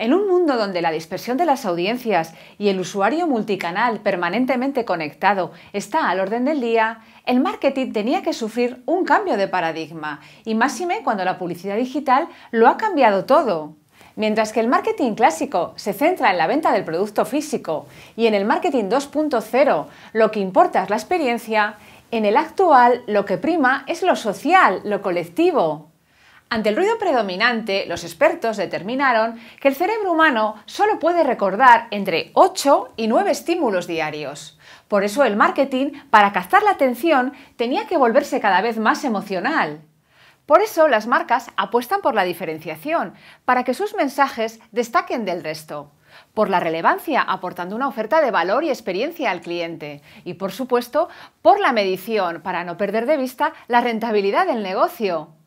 En un mundo donde la dispersión de las audiencias y el usuario multicanal permanentemente conectado está al orden del día, el marketing tenía que sufrir un cambio de paradigma, y más máxime cuando la publicidad digital lo ha cambiado todo. Mientras que el marketing clásico se centra en la venta del producto físico y en el marketing 2.0 lo que importa es la experiencia, en el actual lo que prima es lo social, lo colectivo, ante el ruido predominante, los expertos determinaron que el cerebro humano solo puede recordar entre 8 y 9 estímulos diarios. Por eso el marketing, para captar la atención, tenía que volverse cada vez más emocional. Por eso las marcas apuestan por la diferenciación, para que sus mensajes destaquen del resto por la relevancia, aportando una oferta de valor y experiencia al cliente, y por supuesto, por la medición, para no perder de vista la rentabilidad del negocio.